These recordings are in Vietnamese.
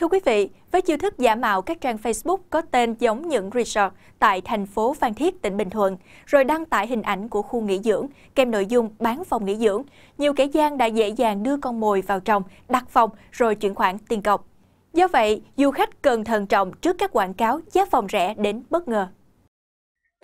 Thưa quý vị, với chiêu thức giả mạo các trang Facebook có tên giống những resort tại thành phố Phan Thiết, tỉnh Bình Thuận, rồi đăng tải hình ảnh của khu nghỉ dưỡng kèm nội dung bán phòng nghỉ dưỡng, nhiều kẻ gian đã dễ dàng đưa con mồi vào trong, đặt phòng rồi chuyển khoản tiền cọc. Do vậy, du khách cần thận trọng trước các quảng cáo giá phòng rẻ đến bất ngờ.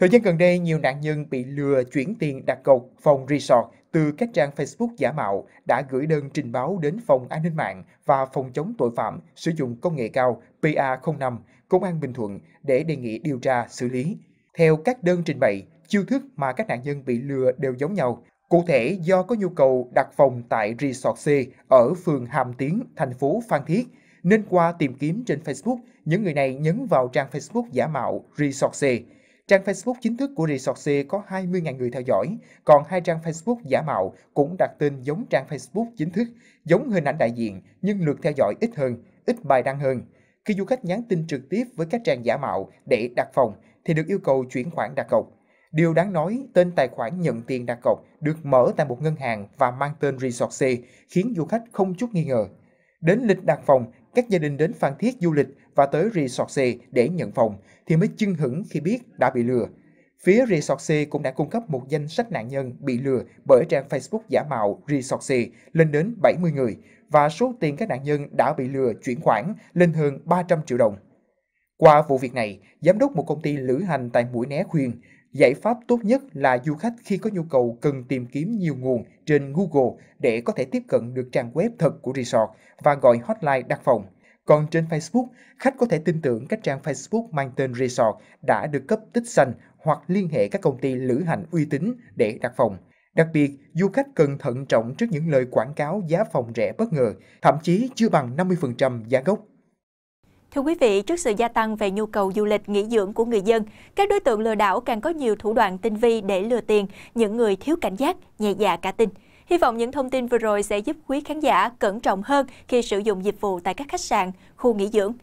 Thời gian gần đây, nhiều nạn nhân bị lừa chuyển tiền đặt cọc phòng resort từ các trang Facebook giả mạo đã gửi đơn trình báo đến Phòng An ninh mạng và Phòng chống tội phạm sử dụng công nghệ cao PA05, Công an Bình Thuận để đề nghị điều tra xử lý. Theo các đơn trình bày, chiêu thức mà các nạn nhân bị lừa đều giống nhau. Cụ thể, do có nhu cầu đặt phòng tại Resort C ở phường Hàm Tiến, thành phố Phan Thiết, nên qua tìm kiếm trên Facebook, những người này nhấn vào trang Facebook giả mạo Resort C. Trang Facebook chính thức của Resort C có 20.000 người theo dõi, còn hai trang Facebook giả mạo cũng đặt tên giống trang Facebook chính thức, giống hình ảnh đại diện nhưng lượt theo dõi ít hơn, ít bài đăng hơn. Khi du khách nhắn tin trực tiếp với các trang giả mạo để đặt phòng thì được yêu cầu chuyển khoản đặt cọc. Điều đáng nói, tên tài khoản nhận tiền đặt cọc được mở tại một ngân hàng và mang tên Resort C, khiến du khách không chút nghi ngờ. Đến lịch đặt phòng các gia đình đến Phan Thiết du lịch và tới Resort C để nhận phòng thì mới chưng hửng khi biết đã bị lừa. Phía Resort C cũng đã cung cấp một danh sách nạn nhân bị lừa bởi trang Facebook giả mạo Resort C lên đến 70 người và số tiền các nạn nhân đã bị lừa chuyển khoản lên hơn 300 triệu đồng. Qua vụ việc này, giám đốc một công ty lữ hành tại Mũi Né khuyên Giải pháp tốt nhất là du khách khi có nhu cầu cần tìm kiếm nhiều nguồn trên Google để có thể tiếp cận được trang web thật của resort và gọi hotline đặt phòng. Còn trên Facebook, khách có thể tin tưởng các trang Facebook mang tên resort đã được cấp tích xanh hoặc liên hệ các công ty lữ hành uy tín để đặt phòng. Đặc biệt, du khách cần thận trọng trước những lời quảng cáo giá phòng rẻ bất ngờ, thậm chí chưa bằng 50% giá gốc. Thưa quý vị, trước sự gia tăng về nhu cầu du lịch nghỉ dưỡng của người dân, các đối tượng lừa đảo càng có nhiều thủ đoạn tinh vi để lừa tiền những người thiếu cảnh giác, nhẹ dạ cả tin. Hy vọng những thông tin vừa rồi sẽ giúp quý khán giả cẩn trọng hơn khi sử dụng dịch vụ tại các khách sạn, khu nghỉ dưỡng.